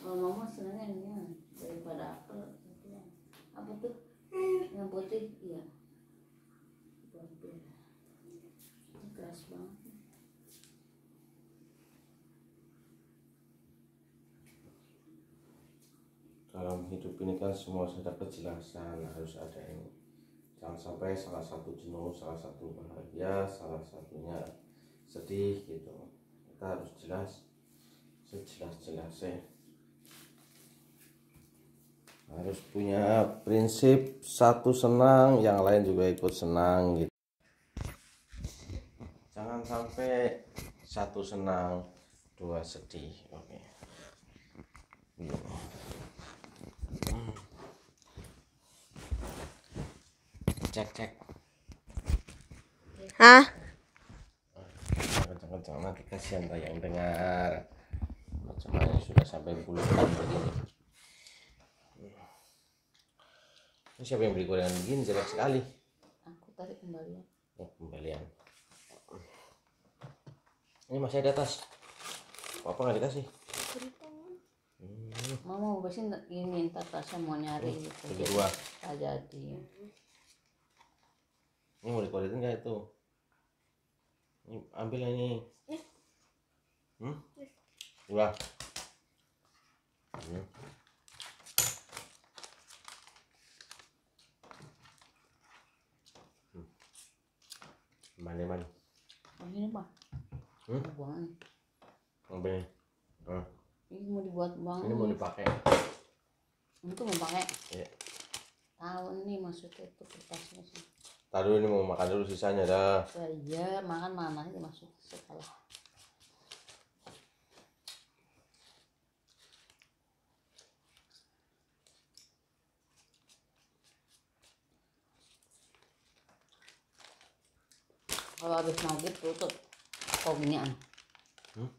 Kalau mama senangnya ya, daripada apel. Apa tuh? Yang putih, iya. Keras banget. Dalam hidup ini kan semua ada kejelasan harus ada ini. Jangan sampai salah satu jenuh, salah satu bahagia, salah satunya sedih gitu kita harus jelas sejelas-jelasnya harus punya prinsip satu senang yang lain juga ikut senang gitu jangan sampai satu senang dua sedih oke okay. cek cek Hah? jangan lagi kasihan yang dengar macamnya sudah sampai puluhan begini ini siapa yang beli gorengan begini jelek sekali aku tarik kembalian ya kembalian ini masih ada tas apa nggak dikasih hmm. mama pasti ini entar tasnya mau nyari hmm, gitu kedua jadi ini mau dikualitin nggak itu ambil ini hmm? udah mana mana ini apa hmm? buang ambil ini hmm. ini mau dibuat buang ini mau dipakai untuk mau pakai iya. tahu ini maksudnya itu kertasnya sih Taruh ini mau makan dulu sisanya dah. Eh, iya, makan mana ini masuk setelah. Kalau habis maghrib tutup toko ginian. Hmm?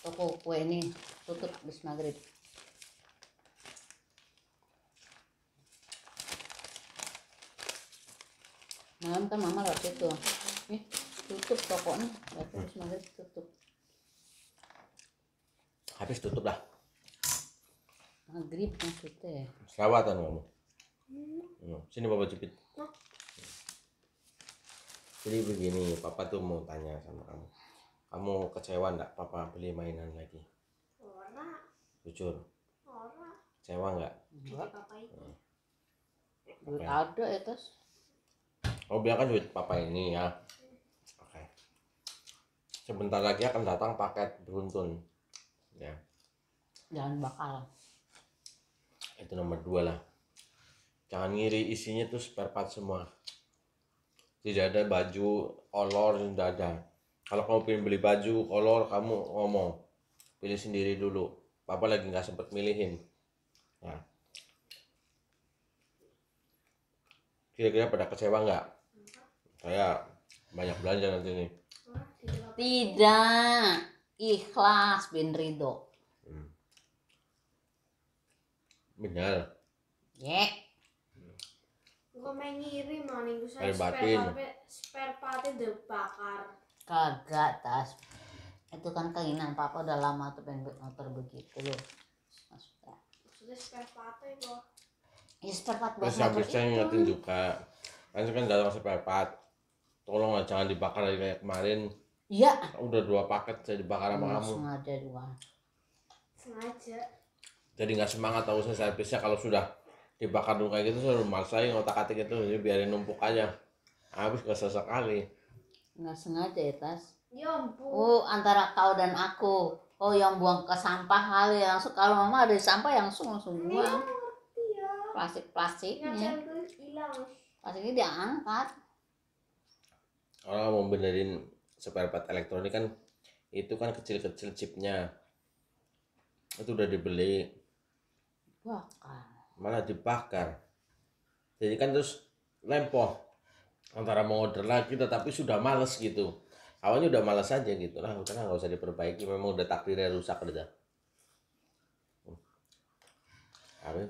Toko kue ini tutup habis maghrib. malam kan mama lewat itu. Eh, nih tutup tokonya berarti harus hmm. maghrib tutup habis tutup lah maghrib maksudnya ya? selawatan kamu hmm. hmm. sini papa jepit nah. jadi begini papa tuh mau tanya sama kamu kamu kecewa ndak papa beli mainan lagi Orang. jujur Orang. kecewa nggak enggak hmm. ada ya terus Oh bilang kan duit papa ini ya. Oke. Sebentar lagi akan datang paket beruntun. Ya. Jangan bakal. Itu nomor dua lah. Jangan ngiri isinya tuh spare part semua. Tidak ada baju olor, tidak ada. Kalau kamu pengen beli baju olor, kamu ngomong. Pilih sendiri dulu. Papa lagi nggak sempet milihin. Ya. Kira-kira pada kecewa nggak? saya banyak belanja nanti nih tidak ikhlas bin Ridho hmm. benar ya yeah. gue main ngirim nih. nih saya spare part itu bakar kagak tas itu kan keinginan papa udah lama tuh pengen motor begitu loh maksudnya maksudnya spare part ya kok ya spare part buat motor itu terus habisnya ngeliatin juga kan kan datang spare part tolonglah jangan dibakar lagi kayak kemarin iya udah dua paket saya dibakar sama iya, kamu sengaja dua sengaja jadi nggak semangat tahu saya servisnya kalau sudah dibakar dulu kayak gitu saya saya otak atik itu jadi biarin numpuk aja habis gak sesekali nggak sengaja ya tas ya ampun oh antara kau dan aku oh yang buang ke sampah kali langsung kalau mama ada di sampah yang langsung langsung buang ya. plastik plastiknya ini diangkat kalau mau benerin spare part elektronik kan itu kan kecil-kecil chipnya itu udah dibeli bakar malah dibakar jadi kan terus lempoh antara mau order lagi tetapi sudah males gitu awalnya udah males aja gitu nah, lah karena nggak usah diperbaiki memang udah takdirnya rusak aja. Amin.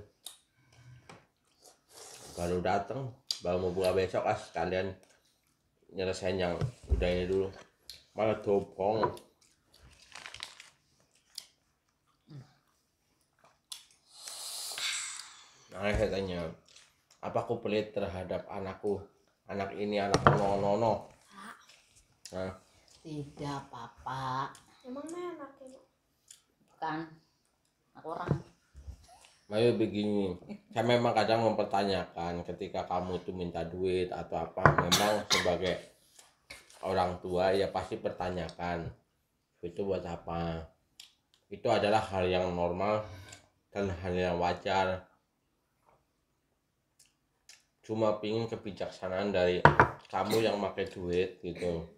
Baru datang, baru mau buka besok ah sekalian nyelesain yang udah ini dulu malah topong nah saya tanya apa aku pelit terhadap anakku anak ini anak nono nono nah. tidak papa emangnya anaknya bukan anak orang ayo begini, saya memang kadang mempertanyakan ketika kamu tuh minta duit atau apa, memang sebagai orang tua ya pasti pertanyakan itu buat apa. Itu adalah hal yang normal dan hal yang wajar. Cuma pingin kebijaksanaan dari kamu yang pakai duit gitu.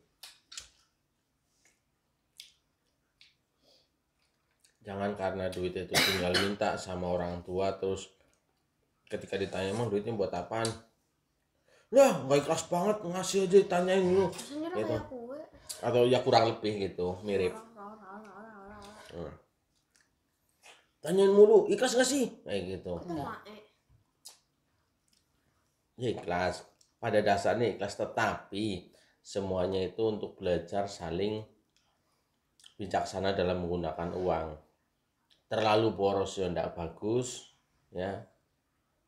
jangan karena duit itu tinggal minta sama orang tua terus ketika ditanya mau duitnya buat apaan lah nggak ikhlas banget ngasih aja ditanyain lu gitu. atau ya kurang lebih gitu mirip hmm. tanyain mulu ikhlas gak sih kayak gitu ya ikhlas pada dasarnya ikhlas tetapi semuanya itu untuk belajar saling bijaksana dalam menggunakan uang terlalu boros ya ndak bagus ya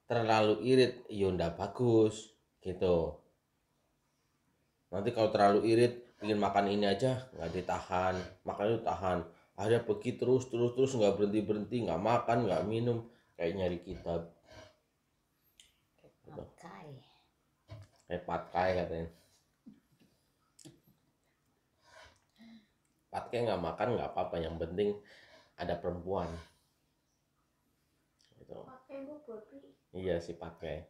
terlalu irit ya ndak bagus gitu nanti kalau terlalu irit ingin makan ini aja nggak ditahan makan itu tahan akhirnya pergi terus terus terus nggak berhenti berhenti nggak makan nggak minum kayak nyari kitab gitu. kayak katanya patkai nggak makan nggak apa-apa yang penting ada perempuan gitu. iya sih pakai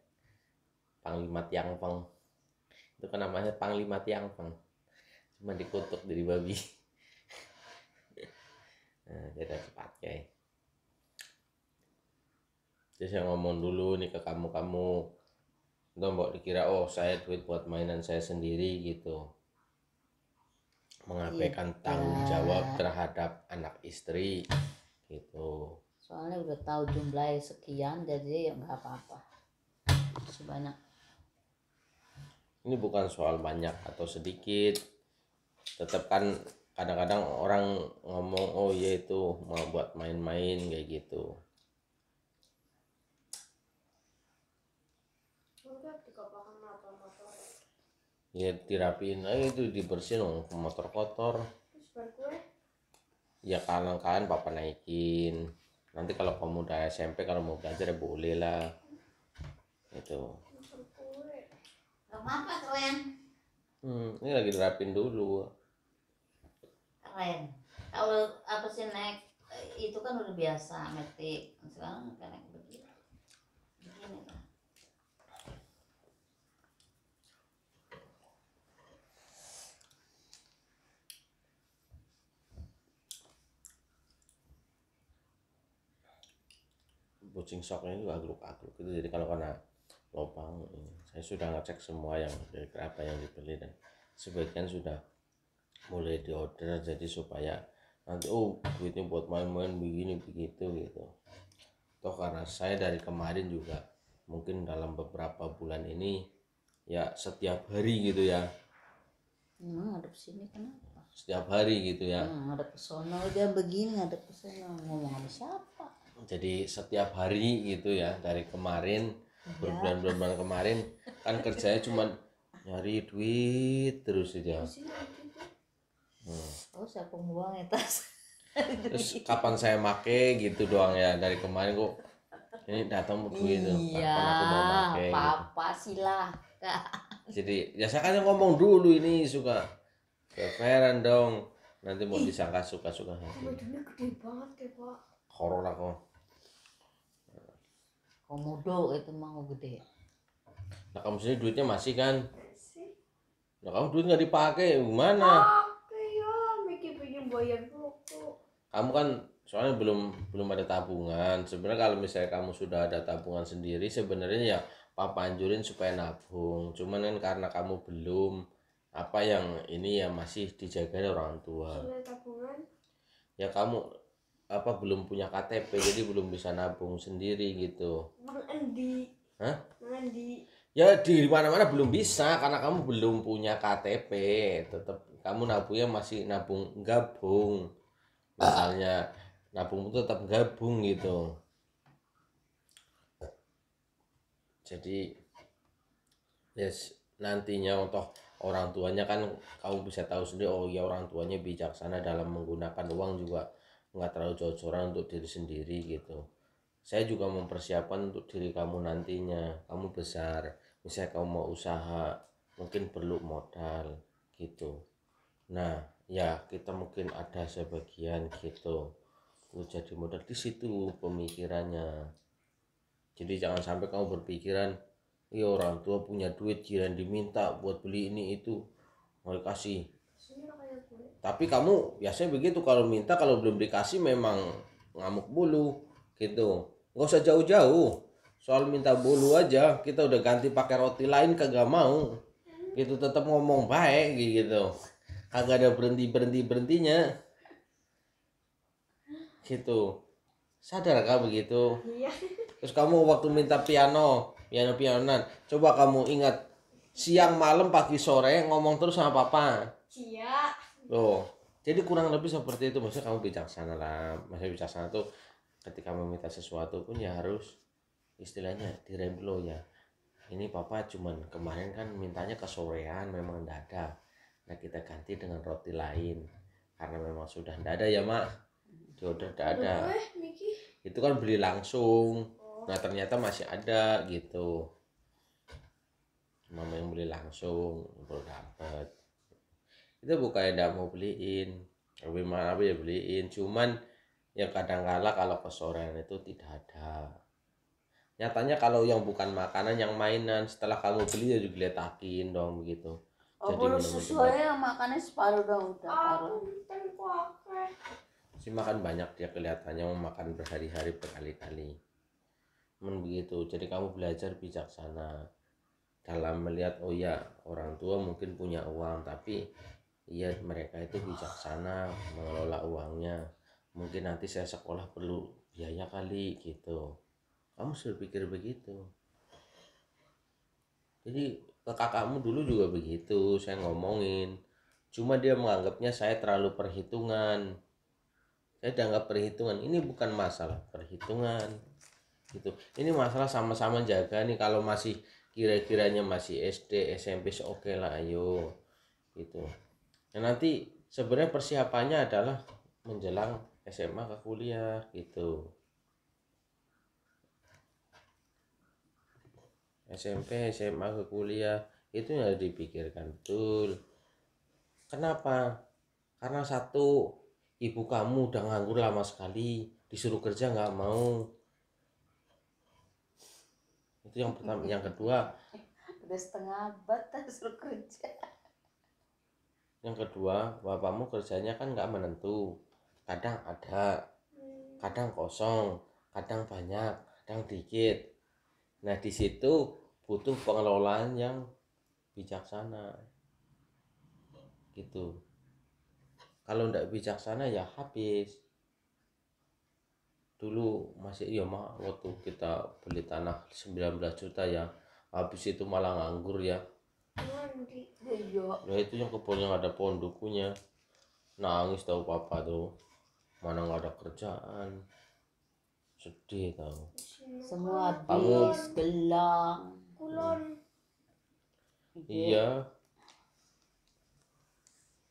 panglima tiang peng itu kan namanya panglima tiang peng cuma dikutuk dari babi nah jadi harus pakai terus saya ngomong dulu nih ke kamu kamu nggak mau dikira oh saya duit buat mainan saya sendiri gitu mengabaikan iya. tanggung jawab terhadap anak istri gitu soalnya udah tahu jumlahnya sekian jadi ya nggak apa-apa sebanyak ini bukan soal banyak atau sedikit tetap kan kadang-kadang orang ngomong oh ya itu mau buat main-main kayak gitu ya dirapiin aja itu dibersihin dong motor kotor ya kalang kan papa naikin nanti kalau kamu udah SMP kalau mau belajar ya boleh lah itu apa keren hmm, ini lagi dirapin dulu keren kalau apa sih naik eh, itu kan udah biasa metik sekarang naik kan kucing soknya itu agruk-agruk itu jadi kalau kena lubang ini eh, saya sudah ngecek semua yang dari apa yang dibeli dan sebagian sudah mulai diorder jadi supaya nanti oh duitnya buat main-main begini begitu gitu toh karena saya dari kemarin juga mungkin dalam beberapa bulan ini ya setiap hari gitu ya Emang ada sini kenapa? Setiap hari gitu ya. Hmm, ada personal dia begini, ada personal ngomong sama siapa? jadi setiap hari gitu ya dari kemarin bulan iya. berbulan-bulan kemarin kan kerjanya cuma nyari duit terus aja ya. hmm. oh saya pembuang ya tas terus kapan saya make gitu doang ya dari kemarin kok ini datang duit iya, kapan aku mau apa gitu. silahkan jadi ya saya kan ngomong dulu ini suka keferan dong nanti mau disangka suka-suka ya, pak corona kok komodo itu mau gede nah kamu sendiri duitnya masih kan masih nah kamu duit nggak dipakai gimana pakai ya mikir bikin bayar buku kamu kan soalnya belum belum ada tabungan sebenarnya kalau misalnya kamu sudah ada tabungan sendiri sebenarnya ya papa anjurin supaya nabung cuman kan karena kamu belum apa yang ini ya masih dijaga orang tua tabungan ya kamu apa belum punya KTP jadi belum bisa nabung sendiri gitu. Bang Andi. Hah? Bang Ya di mana-mana belum bisa karena kamu belum punya KTP. Tetap kamu nabungnya masih nabung gabung. Misalnya nabung itu tetap gabung gitu. Jadi yes nantinya untuk orang tuanya kan kamu bisa tahu sendiri oh ya orang tuanya bijaksana dalam menggunakan uang juga nggak terlalu cocoran untuk diri sendiri gitu saya juga mempersiapkan untuk diri kamu nantinya kamu besar misalnya kamu mau usaha mungkin perlu modal gitu nah ya kita mungkin ada sebagian gitu itu jadi modal di situ pemikirannya jadi jangan sampai kamu berpikiran iya orang tua punya duit jiran diminta buat beli ini itu mau kasih tapi kamu biasanya begitu kalau minta kalau belum dikasih memang ngamuk bulu gitu nggak usah jauh-jauh soal minta bulu aja kita udah ganti pakai roti lain kagak mau gitu tetap ngomong baik gitu kagak ada berhenti berhenti berhentinya gitu sadar kah begitu iya. terus kamu waktu minta piano piano pianoan coba kamu ingat siang malam pagi sore ngomong terus sama papa iya loh jadi kurang lebih seperti itu maksudnya kamu bijaksana lah maksudnya bijaksana tuh ketika meminta sesuatu pun ya harus istilahnya direm ya ini papa cuman kemarin kan mintanya kesorean memang tidak ada nah kita ganti dengan roti lain karena memang sudah tidak ada ya mak jodoh tidak ada eh, itu kan beli langsung oh. nah ternyata masih ada gitu mama yang beli langsung baru dapat itu bukannya tidak mau beliin tapi mana apa ya beliin cuman ya kala kalau kesorean itu tidak ada nyatanya kalau yang bukan makanan yang mainan setelah kamu beli ya juga letakin dong begitu oh, jadi kalau sesuai yang makannya separuh dong udah oh, si makan banyak dia kelihatannya mau makan berhari-hari berkali-kali men begitu jadi kamu belajar bijaksana dalam melihat oh ya orang tua mungkin punya uang tapi iya mereka itu bijaksana mengelola uangnya mungkin nanti saya sekolah perlu biaya kali gitu kamu sudah pikir begitu jadi ke kakakmu dulu juga begitu saya ngomongin cuma dia menganggapnya saya terlalu perhitungan saya dianggap perhitungan ini bukan masalah perhitungan gitu ini masalah sama-sama jaga nih kalau masih kira-kiranya masih SD SMP oke lah ayo gitu Nah, nanti sebenarnya persiapannya adalah menjelang SMA ke kuliah gitu. SMP, SMA ke kuliah itu yang harus dipikirkan betul. Kenapa? Karena satu, ibu kamu udah nganggur lama sekali, disuruh kerja nggak mau. Itu yang pertama, yang kedua. Eh, udah setengah abad disuruh kerja yang kedua bapakmu kerjanya kan nggak menentu kadang ada kadang kosong kadang banyak kadang dikit nah di situ butuh pengelolaan yang bijaksana gitu kalau ndak bijaksana ya habis dulu masih ya mah waktu kita beli tanah 19 juta ya habis itu malah nganggur ya ya itu yang kepon yang ada pohon dukunya nangis tahu papa tuh mana nggak ada kerjaan sedih tahu semua habis gelang kulon iya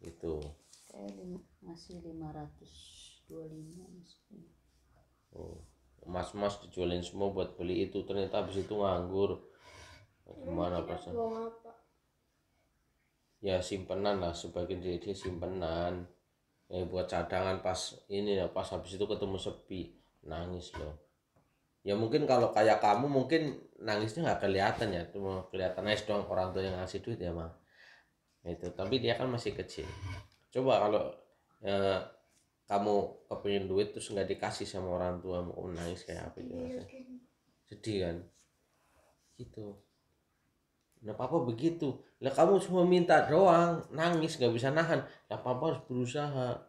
itu eh, masih lima ratus oh mas-mas dijualin semua buat beli itu ternyata habis itu nganggur gimana perasaan ya simpenan lah sebagian dari dia simpenan ya, buat cadangan pas ini ya pas habis itu ketemu sepi nangis loh ya mungkin kalau kayak kamu mungkin nangisnya nggak kelihatan ya cuma kelihatan nangis doang orang tua yang ngasih duit ya mah itu tapi dia kan masih kecil coba kalau ya, kamu kepingin duit terus nggak dikasih sama orang tua mau nangis kayak apa iya, gitu sedih kan gitu Nah papa begitu. Lah kamu cuma minta doang, nangis nggak bisa nahan. Lah papa harus berusaha.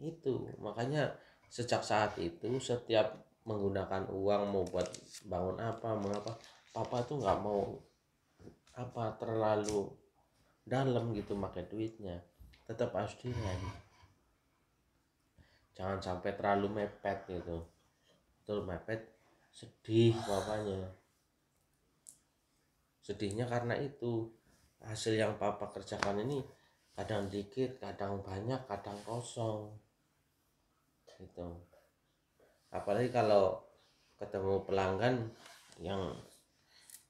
Itu makanya sejak saat itu setiap menggunakan uang mau buat bangun apa mengapa papa tuh nggak mau apa terlalu dalam gitu pakai duitnya tetap harus direm jangan sampai terlalu mepet gitu terlalu mepet sedih bapaknya sedihnya karena itu hasil yang papa kerjakan ini kadang dikit kadang banyak kadang kosong gitu apalagi kalau ketemu pelanggan yang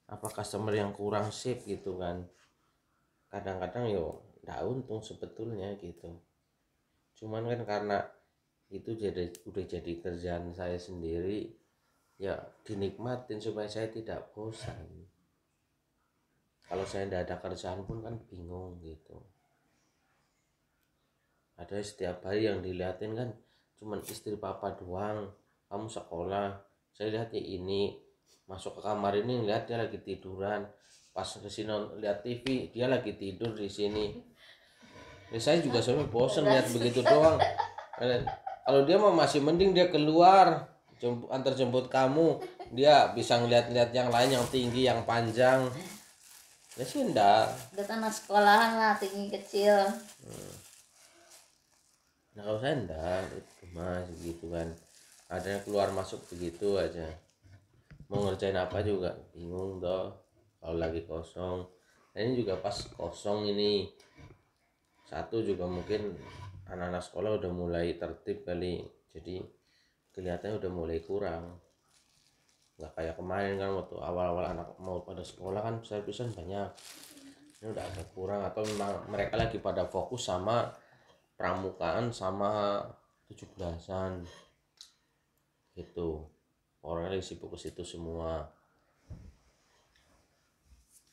apa customer yang kurang sip gitu kan kadang-kadang yo nggak untung sebetulnya gitu cuman kan karena itu jadi udah jadi kerjaan saya sendiri ya dinikmatin supaya saya tidak bosan kalau saya tidak ada kerjaan pun kan bingung gitu ada setiap hari yang dilihatin kan cuman istri papa doang kamu sekolah saya lihat ya ini masuk ke kamar ini lihat dia lagi tiduran pas ke sini lihat TV dia lagi tidur di sini ya, saya juga sebenarnya bosen lihat begitu doang kalau dia mau masih mending dia keluar antar jemput kamu dia bisa ngeliat-ngeliat yang lain yang tinggi yang panjang ya sih enggak udah anak sekolahan lah tinggi kecil hmm. nah kalau saya enggak mah segitu kan ada keluar masuk begitu aja mau ngerjain apa juga bingung toh kalau lagi kosong nah, ini juga pas kosong ini satu juga mungkin anak-anak sekolah udah mulai tertib kali jadi kelihatannya udah mulai kurang nggak kayak kemarin kan waktu awal-awal anak mau pada sekolah kan servisan banyak ini udah agak kurang atau memang mereka lagi pada fokus sama pramukaan sama tujuh belasan gitu orang lagi sibuk ke situ semua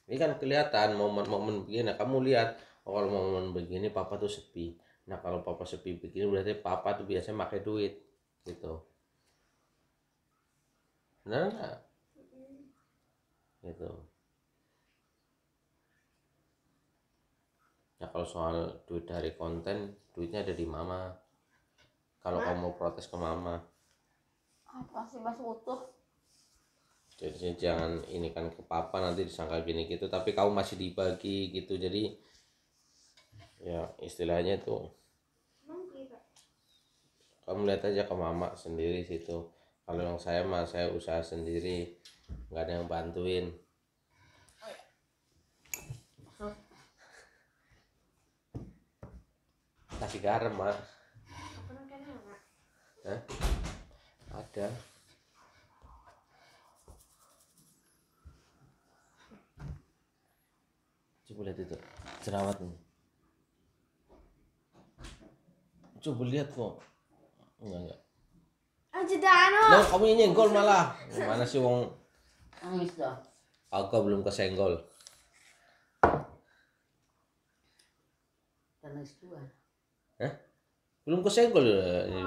ini kan kelihatan momen-momen begini nah, kamu lihat oh, kalau momen begini papa tuh sepi nah kalau papa sepi begini berarti papa tuh biasanya pakai duit gitu benar nggak gitu ya kalau soal duit dari konten duitnya ada di mama kalau kamu protes ke mama apa sih mas utuh jadi jangan ini kan ke papa nanti disangka gini gitu tapi kamu masih dibagi gitu jadi ya istilahnya tuh iya, kamu lihat aja ke mama sendiri situ kalau yang saya mah saya usaha sendiri nggak ada yang bantuin kasih garam mak Hah? ada coba lihat itu jerawat nih coba lihat kok enggak enggak Ajudano. Ah, Loh, kamu yang nyenggol malah. Mana sih wong? Nangis dong. Aku ah, belum kesenggol. Nangis dua. Eh? Belum kesenggol eh, ini.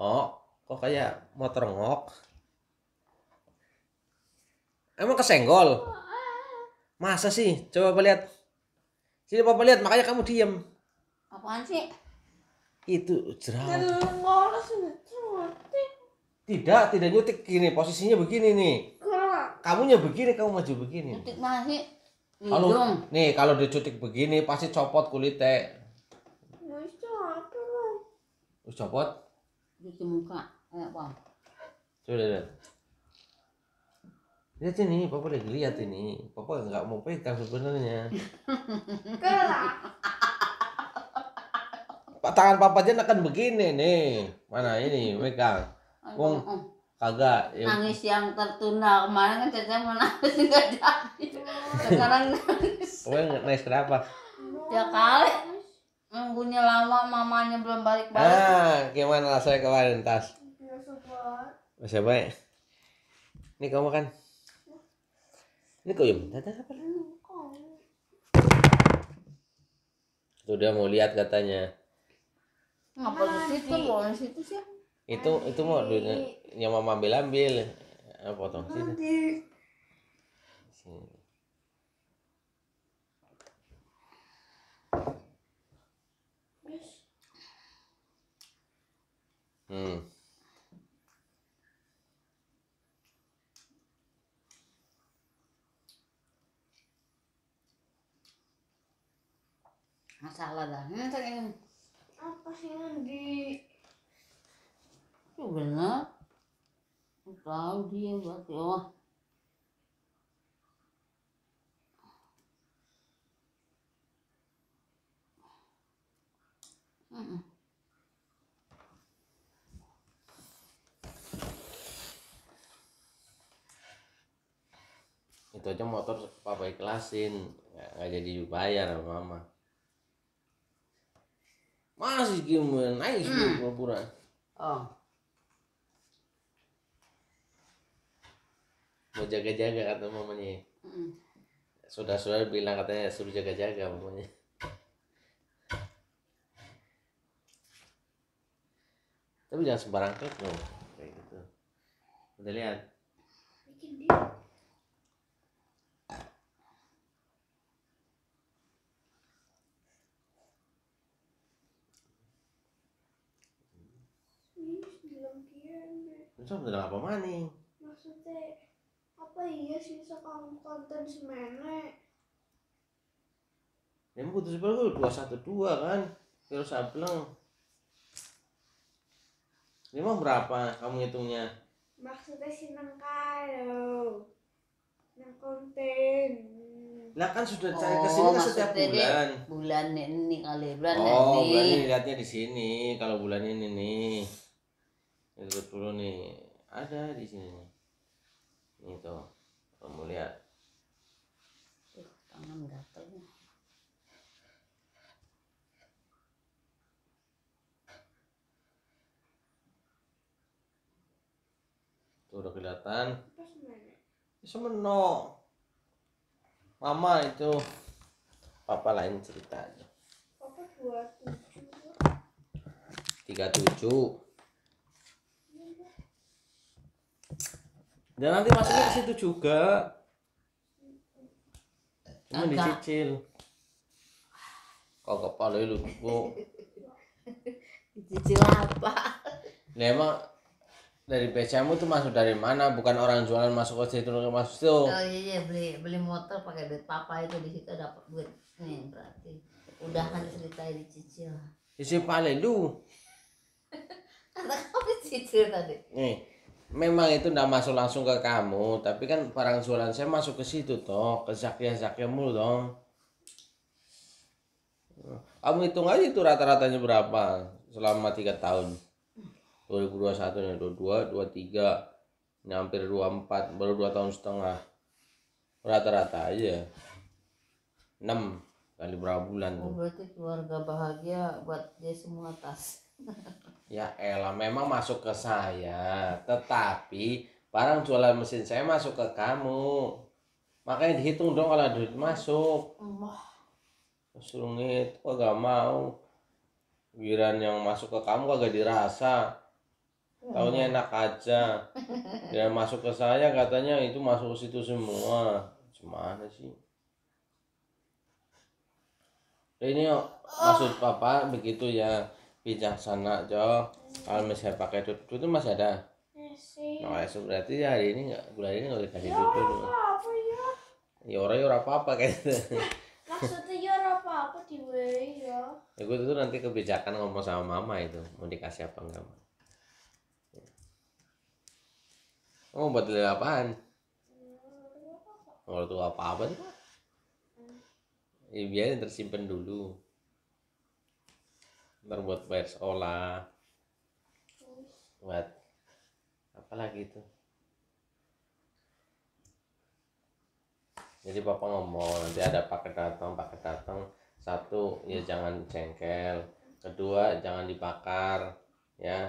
Oh, kok kayak motor ngok. Emang kesenggol? Masa sih? Coba papa lihat. Sini papa lihat, makanya kamu diem. Apaan sih? Itu jerawat. Tidak, tidak nyutik gini, posisinya begini nih. Kamunya begini, kamu maju begini. Nyutik masih. Kalau nih kalau dicutik begini pasti copot kulitnya. Terus copot? Cuci muka, kayak bang. Coba deh. Lihat ini, papa lagi lihat ini. Papa nggak mau pegang sebenarnya tangan papa jen akan begini nih. Mana ini mereka Wong kagak ya. nangis yang tertunda kemarin kan cerita menangis nggak jadi sekarang nangis nggak nangis kenapa ya kali nunggunya lama mamanya belum balik balik ah gimana lah saya kemarin tas masih baik ya? ini kamu makan ini kau yang minta apa tuh dia mau lihat katanya ngapa di situ mau situ sih itu itu mau yang mama ambil ambil eh, potong situ sini Hmm. Masalah dah. Nanti apa sih yang di itu benar tahu dia berarti oh itu aja motor papa ikhlasin nggak jadi dibayar mama masih gimana? Naik hmm. pura-pura. Oh. Mau jaga-jaga kata mamanya. Hmm. sudah sudah sudah bilang katanya suruh jaga-jaga mamanya. Tapi jangan sembarang klik dong. Kayak gitu. Udah lihat. iya Nek. itu bener apa maning maksudnya apa iya sih sekarang konten semene emang ya, putus sebelah dua satu dua kan kalau sableng emang berapa kamu hitungnya maksudnya sih kalau nang konten lah kan sudah cari oh, ke sini kan setiap bulan bulan ini kali bulan oh, ini oh bulan ini liatnya di sini kalau bulan ini nih lihat dulu nih ada di sini nih ini tuh kamu lihat uh, tangan gatalnya tuh udah kelihatan semeno mama itu papa lain ceritanya. papa dua tujuh tiga tujuh Dan nanti masuknya ke situ juga. Cuma Agak. dicicil. Kok kepala lu, Bu. dicicil apa? Nah, emang dari becamu tuh masuk dari mana? Bukan orang jualan masuk ke situ masuk situ. Oh iya, iya beli beli motor pakai duit papa itu di situ dapat duit. Nih berarti udah kan cerita dicicil. Isi pale lu. Kata kamu cicil tadi. Nih memang itu tidak masuk langsung ke kamu tapi kan barang jualan saya masuk ke situ toh ke zakia zakia mulu dong kamu hitung aja itu rata-ratanya berapa selama tiga tahun 2021 nih 22 23 ini hampir 24 baru dua tahun setengah rata-rata aja 6 kali berapa bulan oh, berarti keluarga bahagia buat dia semua tas Ya elah, memang masuk ke saya, tetapi barang jualan mesin saya masuk ke kamu. Makanya dihitung dong kalau duit masuk. Allah. Suruh ngitung, oh, gak mau. Giran yang masuk ke kamu kagak dirasa. Taunya hmm. enak aja. Dia ya masuk ke saya katanya itu masuk ke situ semua. Gimana sih? Ini maksud papa begitu ya bijaksana Jo kalau misalnya pakai tutu itu masih ada masih nah oh, esok ya, berarti ya hari ini enggak bulan ini nggak dikasih ya, tutu apa, apa ya ya orang ya orang apa apa kayak gitu. maksudnya ya orang apa apa di ya ya gue itu nanti kebijakan ngomong sama mama itu mau dikasih apa enggak mau Oh, buat dari apaan? Kalau tuh apa-apa tuh? Hmm. Ya biarin tersimpan dulu ntar buat bayar sekolah buat apa lagi itu jadi Papa ngomong nanti ada paket datang paket datang satu ya jangan cengkel, kedua jangan dibakar ya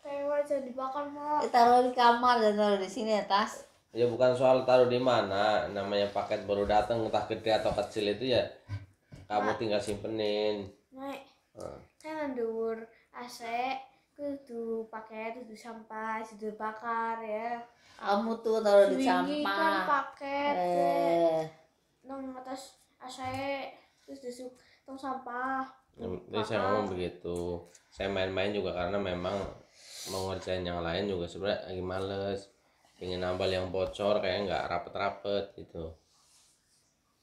Kayaknya jangan dibakar mak taruh di kamar dan taruh di sini atas ya bukan soal taruh di mana namanya paket baru datang entah gede atau kecil itu ya kamu tinggal simpenin uh. kan ndur AC kudu pakai kudu sampah kudu bakar ya kamu tuh taruh di kan sampah kan pakai eh. nong atas AC terus disuk tong sampah jadi saya ngomong begitu saya main-main juga karena memang mau ngerjain yang lain juga sebenarnya lagi males ingin nambal yang bocor kayak nggak rapet-rapet gitu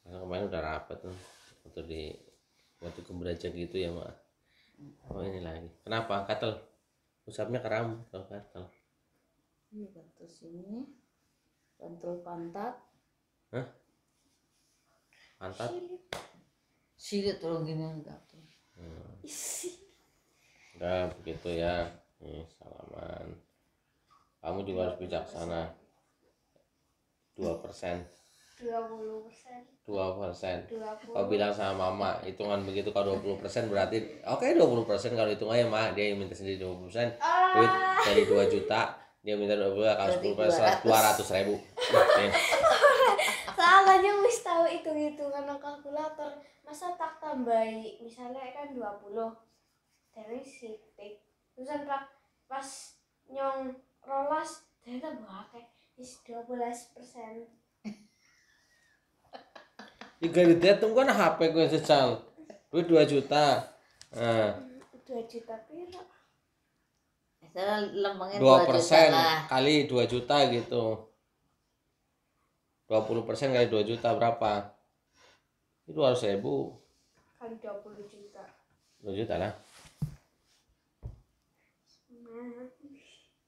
karena kemarin udah rapet tuh waktu di waktu keberaja gitu ya mak oh ini lagi kenapa katel usapnya keram kalau katel ini bantul sini bantul pantat Hah? pantat silit, silit gini enggak tuh hmm. udah begitu ya nih salaman kamu juga harus bijaksana 2%. persen dua puluh persen. dua persen. Kau bilang sama mama, hitungan begitu kalau puluh persen berarti oke dua puluh persen kalau hitung aja mah dia yang minta sendiri dua puluh persen. Ah. Duit dari dua juta dia minta dua puluh kalau sepuluh persen dua ratus ribu. Iya. Soalnya wis tahu hitung hitungan kalkulator masa tak tambahi misalnya kan puluh dari sitik terus kan pas pas nyong rolas ternyata buah kayak belas persen tiga juta tunggu kan HP gue secal duit dua juta nah. dua juta piro dua persen kali dua juta gitu dua puluh persen kali dua juta berapa itu harus ribu kali dua puluh juta dua juta lah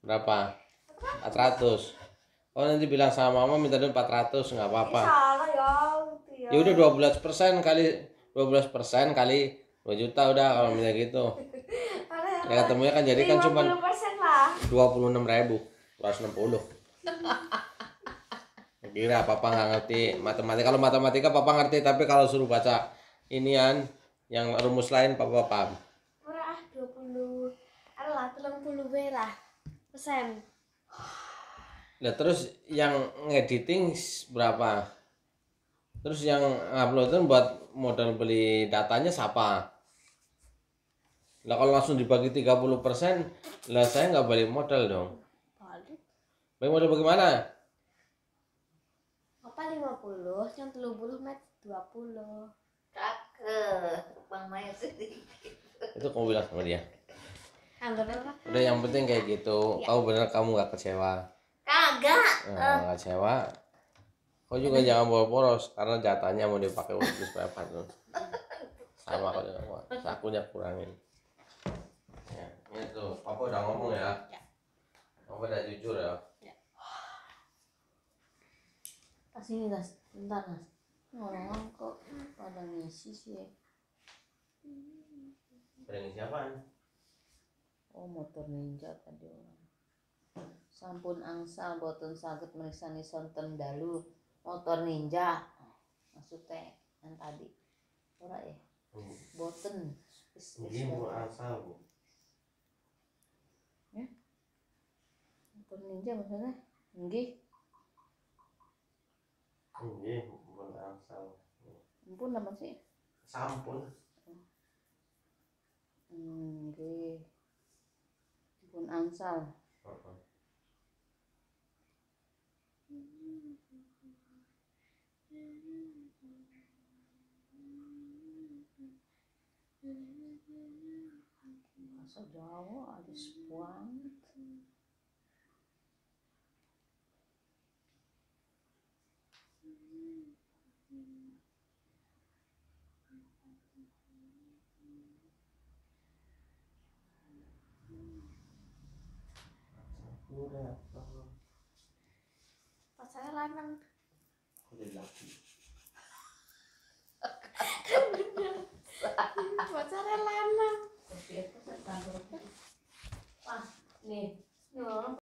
berapa Empat ratus. oh nanti bilang sama mama minta duit ratus, nggak apa-apa Iya. ya udah dua belas persen kali dua belas persen kali dua juta udah kalau misalnya gitu ya ketemunya kan jadi kan cuma dua puluh enam ribu dua ratus enam puluh kira papa nggak ngerti matematika kalau matematika papa ngerti tapi kalau suruh baca inian yang rumus lain papa paham murah dua puluh alah tulang puluh berah persen nah terus yang ngediting berapa Terus yang uploadan buat modal beli datanya siapa? Lah kalau langsung dibagi 30%, lah saya nggak balik modal dong. Balik. Balik modal bagaimana? Apa 50, yang 30 met 20. Cakep. Bang Maya sedikit. Itu kamu bilang sama dia. Anggap Udah yang penting kayak gitu. Ya. Kamu bener kamu nggak kecewa. Kagak. Nah, uh. kecewa. Kau juga jangan bolos boros karena jatahnya mau dipakai untuk dispenser tuh. Sama kau juga, sakunya kurangin. Ya, itu Papa udah ngomong ya. ya. Papa udah jujur ya. ya. Pas ini gas, bentar gas. Orang kok pada ngisi sih. Ya. Pada ngisi apaan? Oh motor ninja tadi orang. Sampun angsa, boten saged mriksani sonten dalu motor ninja maksudnya yang tadi ora ya oh. boten ini mau asal bu ya motor ninja maksudnya enggih enggih mau asal ampun nama sih sampun enggih bukan ansal uh -huh. sudah a this point. Pas saya lanang. jadi laki? lanang. Ah, niin. No.